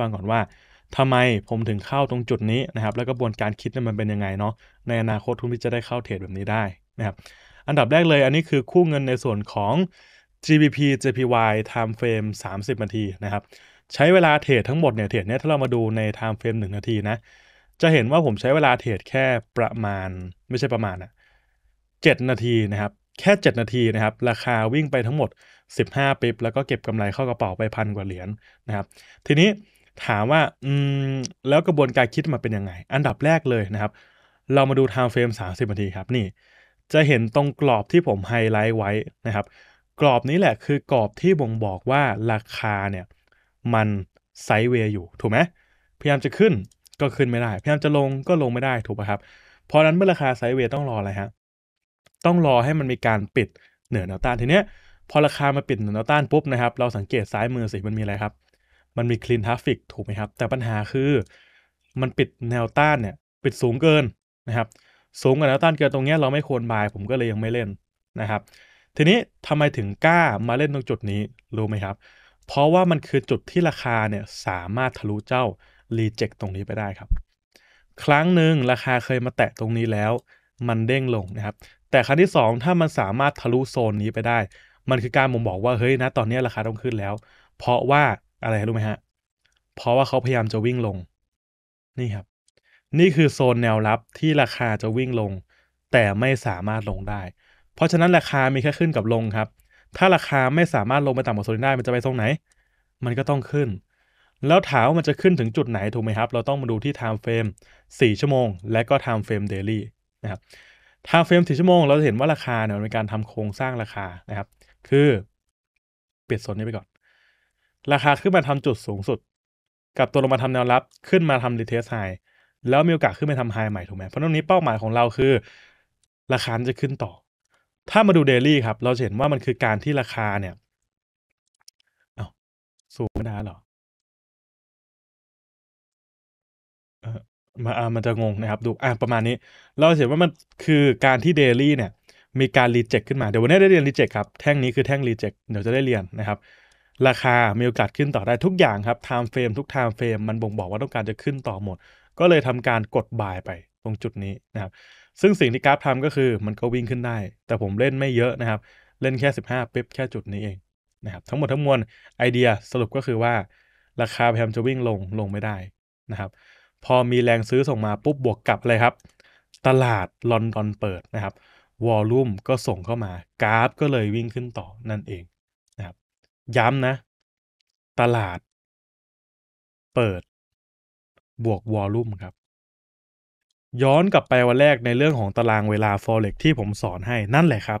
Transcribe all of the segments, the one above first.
ฟังก่อนว่าทำไมผมถึงเข้าตรงจุดนี้นะครับ แล้วกระบวนการคิดนมันเป็นยังไงเนาะในอนาคตทุนที่จะได้เข้าเทรดแบบนี้ได้นะครับ อันดับแรกเลยอันนี้คือคู่เงินในส่วนของ GBP JPY time frame 30 นาทีนะครับ ใช้เวลาเทรดทั้งหมดเนี่ย เทรดเนี่ยถ้าเรามาดูใน time frame 1 นาทีนะ จะเห็นว่าผมใช้เวลาเทรดแค่ประมาณไม่ใช่ประมาณอะ7นาทีนะครับแค่ 7 นาทีนะครับราคาวิ่งไปทั้งหมด 15ปิบแล้วก็เก็บกำไรเข้ากระเป๋าไปพันกว่าเหรียญนะครับทีนี้ถามว่าอืมแล้วกระบวนการคิดมาเป็นยังไง อันดับแรกเลยนะครับ เรามาดู time frame 30 นาทีครับนี่ จะเห็นตรงกรอบที่ผมไฮไลท์ไว้นะครับ กรอบนี้แหละคือกรอบที่บ่งบอกว่าราคาเนี่ยมันไซด์เวย์อยู่ถูกไหมพยายามจะขึ้นก็ขึ้นไม่ได้ พยายามจะลงก็ลงไม่ได้ถูกป่ะครับเพราะนั้นเมื่อราคาไซด์เวย์ต้องรออะไรฮะต้องรอให้มันมีการปิดเหนือแนวต้านทีเนี้ยพอราคามาปิดเหนือแนวต้านปุ๊บนะครับเราสังเกตซ้ายมือสิมันมีอะไรครับมันมีคลีนทราฟิกถูกไหมครับ แต่ปัญหาคือมันปิดแนวต้านเนี่ยปิดสูงเกินนะครับ สูงกว่าแนวต้านเกินตรงนี้เราไม่ควรบาย ผมก็เลยยังไม่เล่นนะครับ ทีนี้ทำไมถึงกล้า มาเล่นตรงจุดนี้รู้ไหมครับ เพราะว่ามันคือจุดที่ราคาเนี่ยสามารถทะลุเจ้ารีเจ็คตรงนี้ไปได้ครับ ครั้งหนึ่งราคาเคยมาแตะตรงนี้แล้ว มันเด้งลงนะครับ แต่ครั้งที่ 2 ถ้ามันสามารถทะลุโซนนี้ไปได้ มันคือการบ่งบอกว่าเฮ้ยนะตอนนี้ราคาต้องขึ้นแล้ว เพราะว่าอะไรรู้ไหมฮะ เพราะว่าเขาพยายามจะวิ่งลงนี่ครับ นี่คือโซนแนวรับที่ราคาจะวิ่งลง แต่ไม่สามารถลงได้ เพราะฉะนั้นราคา มีแค่ขึ้นกับลงครับ ถ้าราคาไม่สามารถลงไปต่ำกว่าโซนได้มันจะไปตรงไหน มันก็ต้องขึ้น แล้วถามว่ามันจะขึ้นถึงจุดไหนถูกไหมครับ เราต้องมาดูที่ time frame 4ชั่วโมงและก็ time frame daily นะครับทม์เฟรมสี่ชั่วโมง เราจะเห็นว่าราคาเนี่ยมันเป็นการทำโครงสร้างราคานะครับ คือเปลี่ยนโซนนี้ไปก่อนราคาขึ้นมาทำจุดสูงสุด กับตัวลงมาทำแนวรับขึ้นมาทำรีเทสไฮแล้วมีโอกาสขึ้นไปทำไฮใหม่ถูกไหมเพราะตรงนี้เป้าหมายของเราคือ ราคาจะขึ้นต่อ ถ้ามาดูเดลี่ครับ เราเห็นว่ามันคือการที่ราคาเนี่ยเอาสูงไม่ได้หรอมาอ่ามันจะงงนะครับ ดูอ่ะประมาณนี้ เราเห็นว่ามันคือการที่เดลี่เนี่ย มีการรีเจ็คขึ้นมาเดี๋ยววันนี้ได้เรียนรีเจ็คครับ แท่งนี้คือแท่งรีเจ็คเดี๋ยวจะได้เรียนนะครับราคามีโอกาสขึ้นต่อได้ทุกอย่างครับไทม์เฟรมทุกไทม์เฟรมมันบ่งบอกว่าต้องการจะขึ้นต่อหมด ก็เลยทำการกดบายไปตรงจุดนี้นะครับซึ่งสิ่งที่กราฟทำก็คือมันก็วิ่งขึ้นได้ แต่ผมเล่นไม่เยอะนะครับ เล่นแค่ 15 เป๊บแค่จุดนี้เองนะครับทั้งหมดทั้งมวลไอเดียสรุปก็คือว่า ราคาแพมจะวิ่งลงลงไม่ได้นะครับพอมีแรงซื้อส่งมาปุ๊บบวกกลับเลยครับ ตลาดลอนดอนเปิดนะครับวอลลุ่มก็ส่งเข้ามากราฟก็เลยวิ่งขึ้นต่อนั่นเองย้ำนะตลาดเปิดบวกวอลลุ่มครับ ย้อนกลับไปวันแรกในเรื่องของตารางเวลา Forex ที่ผมสอนให้นั่นแหละครับ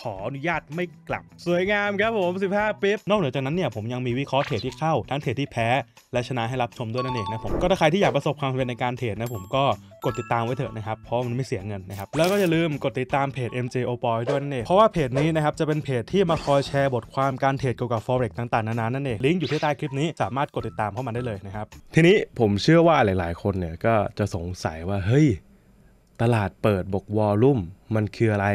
ขออนุญาตไม่กลับสวยงามครับผม 15ปิ๊บนอกเหนือจากนั้นเนี่ย ผมยังมีวิเคราะห์เทรดที่เข้า ทั้งเทรดที่แพ้ และชนะให้รับชมด้วยนั่นเองนะผม ก็ถ้าใครที่อยากประสบความสำเร็จในการเทรดนะผมก็กดติดตามไว้เถอะนะครับ เพราะมันไม่เสียเงินนะครับ แล้วก็อย่าลืมกดติดตามเพจ MJ o p o y ด้วยนั่นเองเพราะว่าเพจนี้นะครับจะเป็นเพจที่มาคอยแชร์บทความการเทรดเกี่ยวกับ forex ต่างๆ นานานั่นเองลิงก์อยู่ที่ใต้คลิปนี้สามารถกดติดตามเข้ามาได้เลยนะครับทีนี้ผมเชื่อว่าหลายๆ คนเนี่ยก็จะสงสัยว่าเฮ้ยตลาดเปิดบกวอลลุ่มมันคืออะไร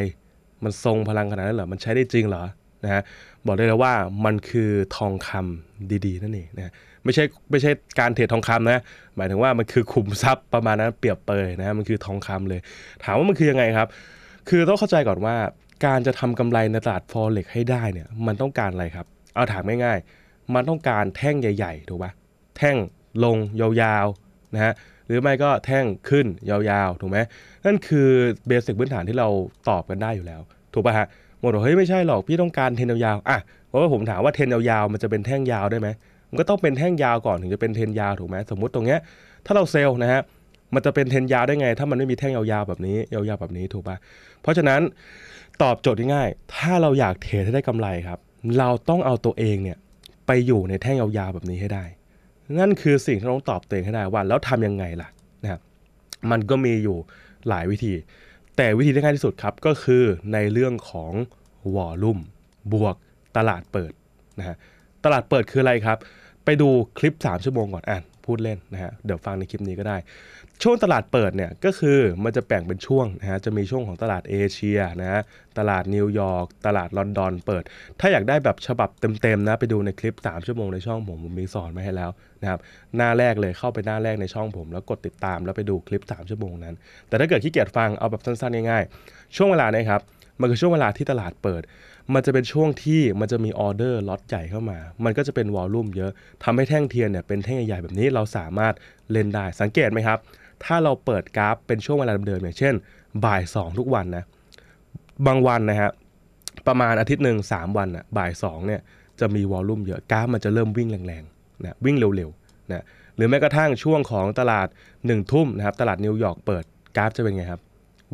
มันทรงพลังขนาดนั้นเหรอ มันใช้ได้จริงเหรอ นะฮะ บอกได้เลยว่ามันคือทองคำดีๆนั่นเองนะไม่ใช่ไม่ใช่การเทรดทองคำนะ หมายถึงว่ามันคือขุมทรัพย์ประมาณนั้นเปรียบเปยนะมันคือทองคำเลย ถามว่ามันคือยังไงครับ คือต้องเข้าใจก่อนว่าการจะทำกำไรในตลาดฟอเร็กให้ได้เนี่ย มันต้องการอะไรครับ เอาถามง่ายๆ มันต้องการแท่งใหญ่ ๆถูกปะแท่งลงยาวๆนะฮะหรือไม่ก็แท่งขึ้นยาวๆถูกไหมนั่นคือเบสิกพื้นฐานที่เราตอบกันได้อยู่แล้วถูกป่ะฮะหมดบอกเฮ้ยไม่ใช่หรอกพี่ต้องการเทนยาวๆอ่ะเพราะว่าผมถามว่าเทนยาวๆมันจะเป็นแท่งยาวได้ไหมมันก็ต้องเป็นแท่งยาวก่อนถึงจะเป็นเทนยาวถูกไหมสมมติตรงเนี้ยถ้าเราเซลล์นะฮะมันจะเป็นเทนยาวได้ไงถ้ามันไม่มีแท่งยาวๆแบบนี้ยาวๆแบบนี้ถูกป่ะเพราะฉะนั้นตอบโจทย์ง่ายๆถ้าเราอยากเทรดให้ได้กำไรครับเราต้องเอาตัวเองเนี่ยไปอยู่ในแท่งยาวๆแบบนี้ให้ได้นั่นคือสิ่งที่ต้องตอบตัวเองให้ได้ว่าแล้วทํำยังไงล่ะนะครับมันก็มีอยู่หลายวิธี แต่วิธีที่ง่ายที่สุดครับ ก็คือในเรื่องของวอลลุ่มบวกตลาดเปิดนะฮะตลาดเปิดคืออะไรครับ ไปดูคลิป 3 ชั่วโมงก่อนอ่ะพูดเล่นนะฮะ เดี๋ยวฟังในคลิปนี้ก็ได้ ช่วงตลาดเปิดเนี่ยก็คือมันจะแบ่งเป็นช่วงนะฮะ จะมีช่วงของตลาดเอเชียนะฮะ ตลาดนิวยอร์ก ตลาดลอนดอนเปิด ถ้าอยากได้แบบฉบับเต็มๆนะ ไปดูในคลิป3ชั่วโมงในช่องผมผมมีสอนมาให้แล้วนะครับ หน้าแรกเลยเข้าไปหน้าแรกในช่องผมแล้วกดติดตามแล้วไปดูคลิป3ชั่วโมงนั้น แต่ถ้าเกิดขี้เกียจฟัง เอาแบบสั้นๆ ง่ายๆ ช่วงเวลานี้ครับ มันคือช่วงเวลาที่ตลาดเปิดมันจะเป็นช่วงที่มันจะมีออเดอร์ล็อตใหญ่เข้ามา มันก็จะเป็นวอลลุ่ม เยอะทำให้แท่งเทียนเนี่ยเป็นแท่งใหญ่ ๆ แบบนี้เราสามารถเล่นได้สังเกตไหมครับ ถ้าเราเปิดกราฟเป็นช่วงเวลาเดิมๆอย่างเช่นบ่าย 2 ทุกวันนะ บางวันนะฮะประมาณอาทิตย์หนึ่ง3วันอนะบ่าย2เนี่ย จะมีวอลลุ่มเยอะ กราฟมันจะเริ่มวิ่งแรงๆนะวิ่งเร็วๆนะหรือแม้กระทั่งช่วงของตลาด1ทุ่มนะครับตลาดนิวยอร์กเปิดกราฟจะเป็นไงครับ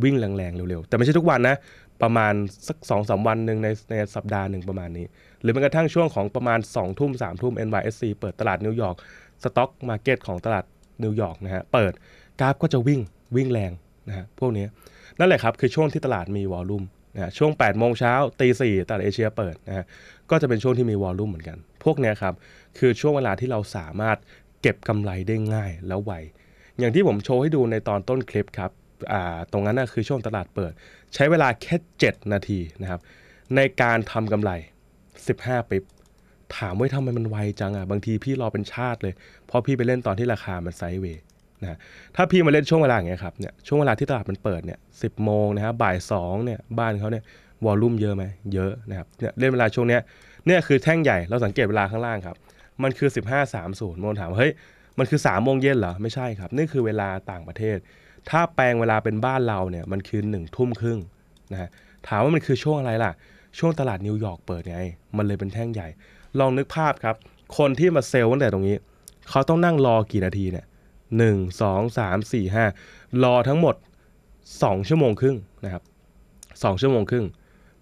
วิ่งแรงๆเร็วๆแต่ไม่ใช่ทุกวันนะประมาณสักสองสาวันหนึ่งในในสัปดาห์หนึ่งประมาณนี้ หรือแม้กระทั่งช่วงของประมาณ2องทุ่มสามทุ่ม NYSC เปิดตลาดนิวยอร์กสต็อกมาเก็ตของตลาดนิวยอร์กนะฮะ เปิดกราฟก็จะวิ่งวิ่งแรง นะฮะ พวกนี้นั่นแหละครับคือช่วงที่ตลาดมีวอลลุ่มนะช่วง8ปดโมงเช้าตีสี่ตลาดเอเชียเปิดนะฮะก็จะเป็นช่วงที่มีวอลลุ่มเหมือนกัน พวกนี้ครับคือช่วงเวลาที่เราสามารถเก็บกำไรได้ง่ายแล้วไวอย่างที่ผมโชว์ให้ดูในตอนต้นคลิปครับตรงนั้นนะคือช่วงตลาดเปิดใช้เวลาแค่ 7 นาทีนะครับในการทำกำไร 15ปิบถามว่าทำไมมันไวจังอะ่ะบางทีพี่รอเป็นชาติเลย เพราะพี่ไปเล่นตอนที่ราคามันไซด์เวย์นะถ้าพี่มาเล่นช่วงเวลาอย่างเงี้ยครับเนี่ยช่วงเวลาที่ตลาดมันเปิดเนี่ยสิบโมงนะฮะบ่ายสองเนี่ยบ้านเขาเนี่ยวอลลุ่มเยอะไหมเยอะนะครับเนี่ยเล่นเวลาช่วงเนี้ยเนี่ยคือแท่งใหญ่เราสังเกตเวลาข้างล่างครับ มันคือ 15าสโมงถามเฮ้ยมันคือ3โมงเย็นเหรอไม่ใช่ครับนี่คือเวลาต่างประเทศถ้าแปลงเวลาเป็นบ้านเราเนี่ยมันคือหนึ่งทุ่มครึ่งนะฮะถามว่ามันคือช่วงอะไรล่ะ ช่วงตลาดนิวยอร์กเปิดไง มันเลยเป็นแท่งใหญ่ ลองนึกภาพครับ คนที่มาเซลล์ตั้งแต่ตรงนี้ เขาต้องนั่งรอกี่นาทีเนี่ยหนึ่งสองสามสี่ห้ารอทั้งหมดสองชั่วโมงครึ่งนะครับสองชั่วโมงครึ่ง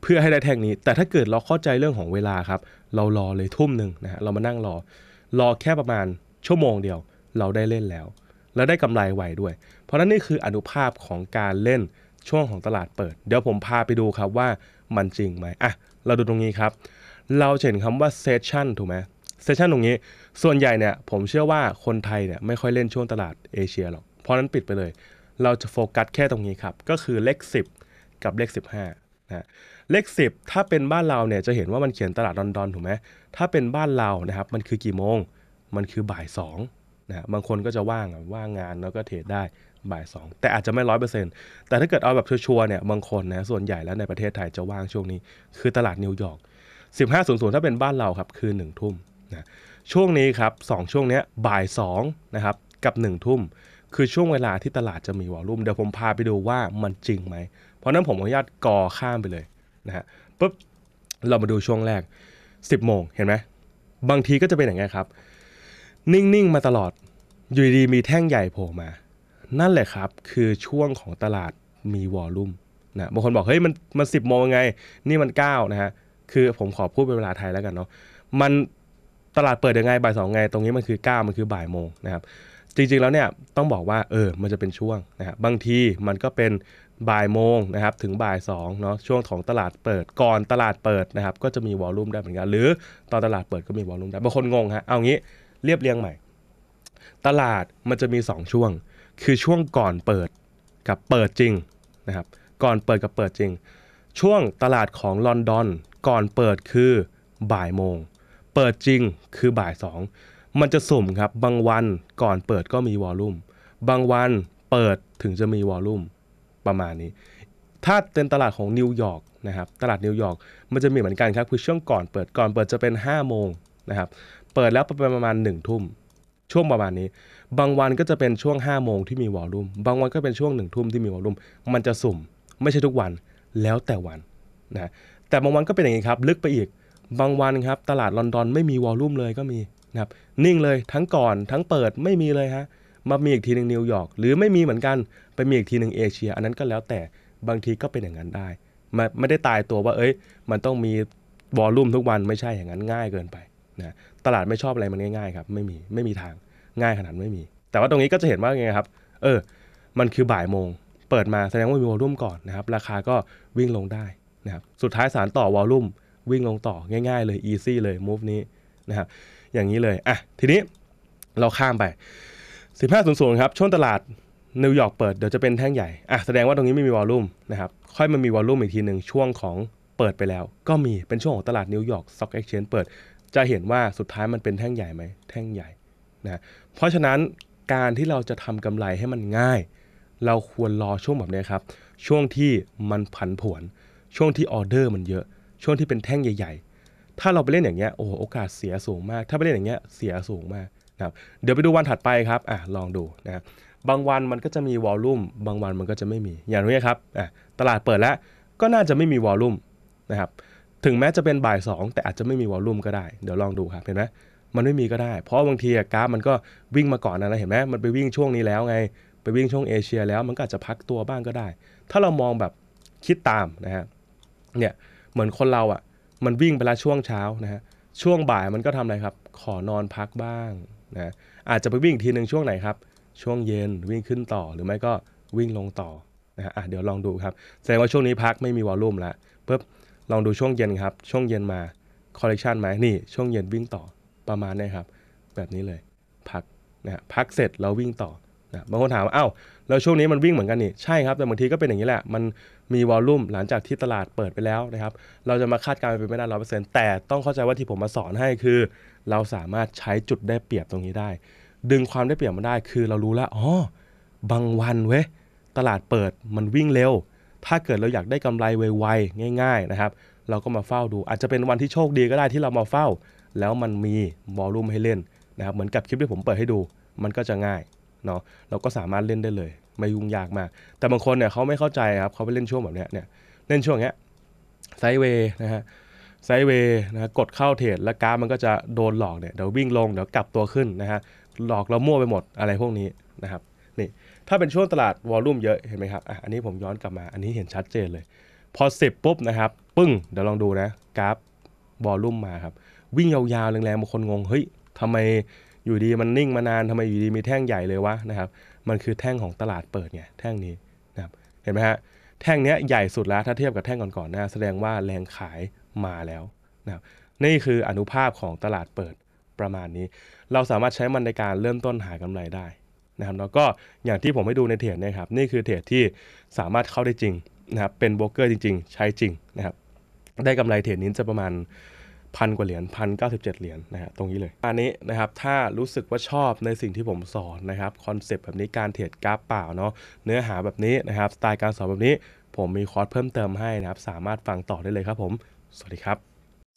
เพื่อให้ได้แท่งนี้ แต่ถ้าเกิดเราเข้าใจเรื่องของเวลาครับเรารอเลยทุ่มหนึ่งนะฮะเรามานั่งรอรอแค่ประมาณชั่วโมงเดียวเราได้เล่นแล้ว แล้วได้กำไรไวด้วยเพราะนั่นนี่คืออนุภาพของการเล่นช่วงของตลาดเปิด เดี๋ยวผมพาไปดูครับว่ามันจริงไหมอ่ะเราดูตรงนี้ครับ เราเห็นคำว่าเซสชันถูกไหมเซสชันตรงนี้ส่วนใหญ่เนี่ยผมเชื่อว่าคนไทยเนี่ยไม่ค่อยเล่นช่วงตลาดเอเชียหรอกเพราะนั้นปิดไปเลย เราจะโฟกัสแค่ตรงนี้ครับก็คือเลข 10 กับเลข 15นะเลข 10 ถ้าเป็นบ้านเราเนี่ยจะเห็นว่ามันเขียนตลาดดอนดอนถูกไหมถ้าเป็นบ้านเรานะครับมันคือกี่โมง มันคือบ่าย 2นะบางคนก็จะว่างว่างงานแล้วก็เทรดได้บ่ายสองแต่อาจจะไม่ร้อยเปอร์เซ็นต์แต่ถ้าเกิดเอาแบบชัวร์เนี่ยบางคนนะส่วนใหญ่แล้วในประเทศไทยจะว่างช่วงนี้ คือตลาดนิวยอร์กสิบห้าศูนย์นถ้าเป็นบ้านเราครับคือหนึ่งทุ่มนะช่วงนี้ครับสองช่วงนี้บ่ายสองนะครับกับหนึ่งทุ่ม คือช่วงเวลาที่ตลาดจะมีวอลลุ่มเดี๋ยวผมพาไปดูว่ามันจริงไหมเพราะนั้นผมออนุญาตกอข้ามไปเลยนะฮะปุ๊บเรามาดูช่วงแรก10โมงเห็นไหมบางทีก็จะเป็นอย่างไงครับนิ่งๆมาตลอดอยู่ดีมีแท่งใหญ่โผล่มา นั่นแหละครับคือช่วงของตลาดมีวอลลุ่มนะบางคนบอก เฮ้ยมันมันสิบโมงไงนี่มันเก้านะฮะคือผมขอพูดเป็นเวลาไทยแล้วกันเนาะมันตลาดเปิดยังไงบ่ายสองไง ตรงนี้มันคือเก้ามันคือบ่ายโมงนะครับจริงๆแล้วเนี่ยต้องบอกว่าเออมันจะเป็นช่วงนะครับบางทีมันก็เป็นบ่ายโมงนะครับถึงบ่ายสองเนาะช่วงของตลาดเปิดก่อนตลาดเปิดนะครับก็จะมีวอลลุ่มได้เหมือนกันหรือตอนตลาดเปิดก็มีวอลลุ่มได้บางคนงงฮะเอางี้เรียบเรียงใหม่ตลาดมันจะมี 2 ช่วง คือช่วงก่อนเปิดกับเปิดจริง นะครับ ก่อนเปิดกับเปิดจริง ช่วงตลาดของลอนดอนก่อนเปิดคือบ่ายโมง เปิดจริงคือบ่ายสองมันจะสุ่มครับ บางวันก่อนเปิดก็มีวอลลุ่ม บางวันเปิดถึงจะมีวอลลุ่มประมาณนี้ ถ้าเป็นตลาดของนิวยอร์กนะครับ ตลาดนิวยอร์กมันจะมีเหมือนกันครับ คือช่วงก่อนเปิดก่อนเปิดจะเป็น5โมงนะครับ เปิดแล้วประมาณหนึ่งทุ่มช่วงประมาณนี้บางวันก็จะเป็นช่วง5้าโมงที่มีวอลลุ่มบางวันก็เป็นช่วงหนึ่งทุ่มที่มีวอลลุ่มมันจะสุ่มไม่ใช่ทุกวันแล้วแต่วันนะแต่บางวันก็เป็นอย่างนี้ครับลึกไปอีกบางวันครับตลาดลอนดอนไม่มีวอลลุ่มเลยก็มีนะครับนิ่งเลยทั้งก่อนทั้งเปิดไม่มีเลยฮะมามีอีกทีหนึ่งนิวยอร์กหรือไม่มีเหมือนกันไปมีอีกทีหนึ่งเอเชียอันนั้นก็แล้วแต่บางทีก็เป็นอย่างนั้นได้ไม่ได้ตายตัวว่าเอ้ยมันต้องมีวอลลุ่มทุกวันไม่ใช่อย่างนั้นง่ายเกินไปนะตลาดไม่ชอบอะไรมันง่ายๆครับ ไม่มี ไม่มีทางง่ายขนาดไม่มี แต่ว่าตรงนี้ก็จะเห็นว่าไงครับเออมันคือบ่ายโมง เปิดมาแสดงว่ามีวอลลุ่มก่อนนะครับราคาก็วิ่งลงได้นะครับสุดท้ายสารต่อวอลลุ่มวิ่งลงต่อ ง่ายๆเลยอีซี่เลยมูฟนี้นะครับอย่างนี้เลย อ่ะ ทีนี้เราข้ามไป 1500ครับ ช่วงตลาดนิวยอร์กเปิดเดี๋ยวจะเป็นแท่งใหญ่อ่ะแสดงว่าตรงนี้ไม่มีวอลลุ่มนะครับค่อยมันมีวอลลุ่มอีกทีหนึ่งช่วงของเปิดไปแล้ว ก็มีเป็นช่วงของตลาดนิวยอร์กซ็อกเอ็กชแนนเปิดจะเห็นว่าสุดท้ายมันเป็นแท่งใหญ่ไหม แท่งใหญ่ นะ เพราะฉะนั้นการที่เราจะทำกำไรให้มันง่าย เราควรรอช่วงแบบนี้ครับ ช่วงที่มันผันผวน ช่วงที่ออเดอร์มันเยอะ ช่วงที่เป็นแท่งใหญ่ ๆ ถ้าเราไปเล่นอย่างเงี้ย โอ้โอกาสเสียสูงมาก ถ้าไปเล่นอย่างเงี้ยเสียสูงมากนะครับ เดี๋ยวไปดูวันถัดไปครับ อ่ะลองดูนะบางวันมันก็จะมีวอลลุ่ม บางวันมันก็จะไม่มี อย่างนี้ครับอ่ะตลาดเปิดแล้ว ก็น่าจะไม่มีวอลลุ่มนะครับถึงแม้จะเป็นบ่าย 2 แต่อาจจะไม่มีวอลลุ่มก็ได้ เดี๋ยวลองดูครับเห็นไหมมันไม่มีก็ได้ เพราะบางทีกราฟมันก็วิ่งมาก่อนนะเห็นไหมมันไปวิ่งช่วงนี้แล้วไง ไปวิ่งช่วงเอเชียแล้วมันก็อาจจะพักตัวบ้างก็ได้ ถ้าเรามองแบบคิดตามนะฮะเนี่ยเหมือนคนเราอะ่ะมันวิ่งไปละช่วงเช้านะฮะช่วงบ่ายมันก็ทำอะไรครับขอนอนพักบ้างนะอาจจะไปวิ่งทีหนึ่งช่วงไหนครับช่วงเย็นวิ่งขึ้นต่อหรือไม่ก็วิ่งลงต่อนะฮะเดี๋ยวลองดูครับแสดงว่าช่วงนี้พักไม่มีวอลลุ่มละปุ๊บลองดูช่วงเย็นครับ ช่วงเย็นมา คอลเลกชันไหมนี่ ช่วงเย็นวิ่งต่อ ประมาณนี้ครับ แบบนี้เลย พักนะฮะ พักเสร็จแล้ววิ่งต่อนะบางคนถามว่าอ้าวแล้วช่วงนี้มันวิ่งเหมือนกันนี่ ใช่ครับ แต่บางทีก็เป็นอย่างนี้แหละ มันมีวอลลุ่มหลังจากที่ตลาดเปิดไปแล้วนะครับ เราจะมาคาดการณ์ไปไม่ได้ร้อยเปอร์เซ็นต์แต่ต้องเข้าใจว่าที่ผมมาสอนให้คือ เราสามารถใช้จุดได้เปรียบตรงนี้ได้ ดึงความได้เปรียบมาได้ คือเรารู้แล้วอ๋อ บางวันเว้ย ตลาดเปิด มันวิ่งเร็วถ้าเกิดเราอยากได้กำไรไวๆง่าย ๆนะครับ เราก็มาเฝ้าดู อาจจะเป็นวันที่โชคดีก็ได้ที่เรามาเฝ้า แล้วมันมีบอลลุ่มให้เล่นนะครับเหมือนกับคลิปที่ผมเปิดให้ดู มันก็จะง่ายเนาะเราก็สามารถเล่นได้เลย ไม่ยุ่งยากมากแต่บางคนเนี่ยเขาไม่เข้าใจครับเขาไปเล่นช่วงแบบเนี้ยเนี่ยเล่นช่วงเนี้ยไซเวย์นะฮะไซเวย์นะกดเข้าเทรดแล้วกราฟมันก็จะโดนหลอกเนี่ยเดี๋ยววิ่งลงเดี๋ยวกลับตัวขึ้นนะฮะหลอกเรามั่วไปหมดอะไรพวกนี้นะครับถ้าเป็นช่วงตลาดวอลลุ่มเยอะเห็นไหมครับอ่ะอันนี้ผมย้อนกลับมาอันนี้เห็นชัดเจนเลย พอ 10 ปุ๊บนะครับปึ้งเดี๋ยวลองดูนะกราฟวอลลุ่มมาครับวิ่งยาวๆแรงๆบางคนงง เฮ้ยทำไมอยู่ดีมันนิ่งมานานทำไมอยู่ดีมีแท่งใหญ่เลยวะนะครับมันคือแท่งของตลาดเปิดไงแท่งนี้นะครับเห็นไหมฮะแท่งนี้ใหญ่สุดแล้ว ถ้าเทียบกับแท่งก่อนๆนะแสดงว่าแรงขายมาแล้วนะครับนี่คืออนุภาพของตลาดเปิดประมาณนี้ เราสามารถใช้มันในการเริ่มต้นหากำไรได้นะครับแล้วก็อย่างที่ผมให้ดูในเทรดนะครับ นี่คือเทรดที่สามารถเข้าได้จริงนะครับเป็นโบรกเกอร์จริง ๆ ใช้จริงนะครับได้กำไรเทรดนี้จะประมาณพันกว่าเหรียญพันเก้าสิบเจ็ดเหรียญนะฮะตรงนี้เลยอันนี้นะครับถ้ารู้สึกว่าชอบในสิ่งที่ผมสอนนะครับคอนเซปต์แบบนี้การเทรดกราฟเปล่าเนาะเนื้อหาแบบนี้นะครับสไตล์การสอนแบบนี้ผมมีคอร์สเพิ่มเติมให้นะครับสามารถฟังต่อได้เลยครับ ผมสวัสดีครับ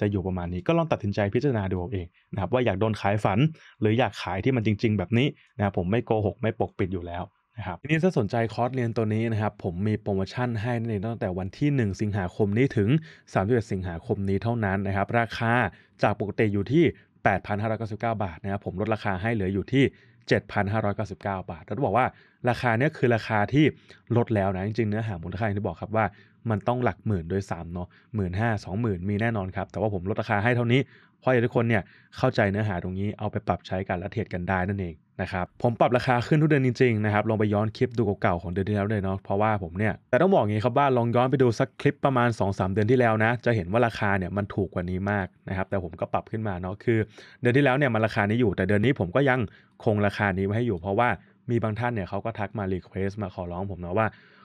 จะอยู่ประมาณนี้ก็ลองตัดสินใจพิจารณาดูเองนะครับว่าอยากโดนขายฝันหรืออยากขายที่มันจริงๆ แบบนี้นะครับผมไม่โกหก ไม่ปกปิดอยู่แล้วนะครับทีนี้ถ้าสนใจคอร์สเรียนตัวนี้นะครับผมมีโปรโมชั่นให้ในตั้งแต่วันที่ 1 สิงหาคมนี้ถึง3มสิงหาคมนี้เท่านั้นนะครับราคาจากปกติอยู่ที่ 8,599 บาทนะครับผมลดราคาให้เหลืออยู่ที่ 7,599 บาทแล้วบอกว่าราคาเนี้ยคือราคาที่ลดแล้วนะจริงๆเนื้อหามูลค่าอย่างที่บอกครับว่ามันต้องหลักหมื่นด้วยซ้ำเนาะหมื่นห้าสองหมื่นมีแน่นอนครับ แต่ว่าผมลดราคาให้เท่านี้ เพราะอยากทุกคนเนี่ยเข้าใจเนื้อหาตรงนี้เอาไปปรับใช้กันและเทรดกันได้นั่นเองนะครับผมปรับราคาขึ้นทุกเดือนจริง ๆ นะครับ ลองไปย้อนคลิปดูเก่าๆของเดือนที่แล้วเลยเนาะเพราะว่าผมเนี่ยแต่ต้องบอกอย่างนี้ครับว่าลองย้อนไปดูสักคลิปประมาณ2-3เดือนที่แล้วนะ จะเห็นว่าราคาเนี่ยมันถูกกว่านี้มากนะครับแต่ผมก็ปรับขึ้นมาเนาะคือ เดือนที่แล้วเนี่ยมันราคานี้อยู่แต่เดือนนี้ผมก็ยังคงราคานี้ไว้ให้อยู่เพราะว่ามีบางท่านเนี่ยเขาก็ทักมารีเควสมาขอร้อง ผมเนาะว่า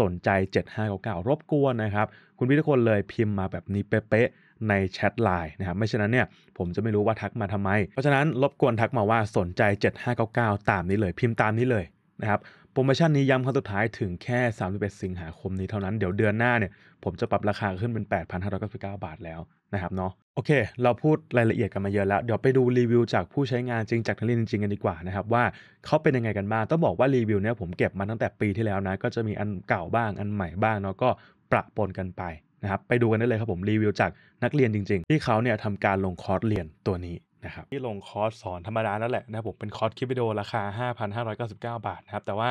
สนใจ7599 รบกวนนะครับคุณพี่ทุกคนเลยพิมพ์มาแบบนี้เป๊ะๆในแชทไลน์นะครับไม่ฉะนั้นเนี่ยผมจะไม่รู้ว่าทักมาทำไม เพราะฉะนั้น รบกวนทักมาว่าสนใจ7599 ตามนี้เลย พิมพ์ตามนี้เลยนะครับโปรโมชั่นนี้ย้ำครั้งสุดท้ายถึงแค่31สิงหาคมนี้เท่านั้นเดี๋ยวเดือนหน้าเนี่ยผมจะปรับราคาขึ้นเป็น8,599บาทแล้วนะครับเนาะโอเค เราพูดรายละเอียดกันมาเยอะแล้ว เดี๋ยวไปดูรีวิวจากผู้ใช้งานจริง จากนักเรียนจริงกันดีกว่านะครับว่าเขาเป็นยังไงกันบ้างต้องบอกว่ารีวิวเนี่ยผมเก็บมาตั้งแต่ปีที่แล้วนะก็จะมีอันเก่าบ้าง อันใหม่บ้างเนาะก็ประปนกันไปนะครับไปดูกันได้เลยครับผมรีวิวจากนักเรียนจริง ๆ ที่เขาเนี่ยทำการลงคอร์สเรียนตัวนี้นะครับที่ลงคอร์สสอนธรรมดานั่นแหละนะผมเป็นคอร์สคลิปวิดีโอราคา5,599 บาทนะครับแต่ว่า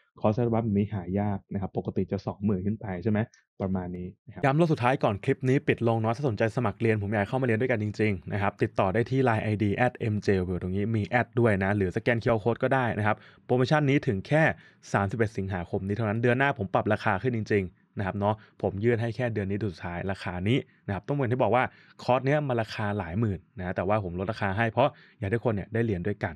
คอร์สบัฟแบฟนี้หายากนะครับปกติจะ 20,000ขึ้นไปใช่ไหมประมาณนี้ย้ำรอบสุดท้ายก่อนคลิปนี้ปิดลงเนาะถ้าสนใจสมัครเรียน ผมอยากเข้ามาเรียนด้วยกันจริงๆนะครับติดต่อได้ที่ Line ID at mjw ตรงนี้มีแอดด้วยนะ หรือสแกนเค QR โค้ดก็ได้นะครับโปรโมชั่นนี้ถึงแค่ 31 สิงหาคมนี้เท่านั้นเดือนหน้าผมปรับราคาขึ้นจริงๆนะครับเนาะผมยื่นให้แค่เดือนนี้สุดท้ายราคานี้นะครับต้องเหมือนที่บอกว่าคอร์สเนี้ยมันราคาหลายหมื่นนะแต่ว่าผมลดราคาให้เพราะอยากให้คนเนี่ยได้เรียนด้วยกัน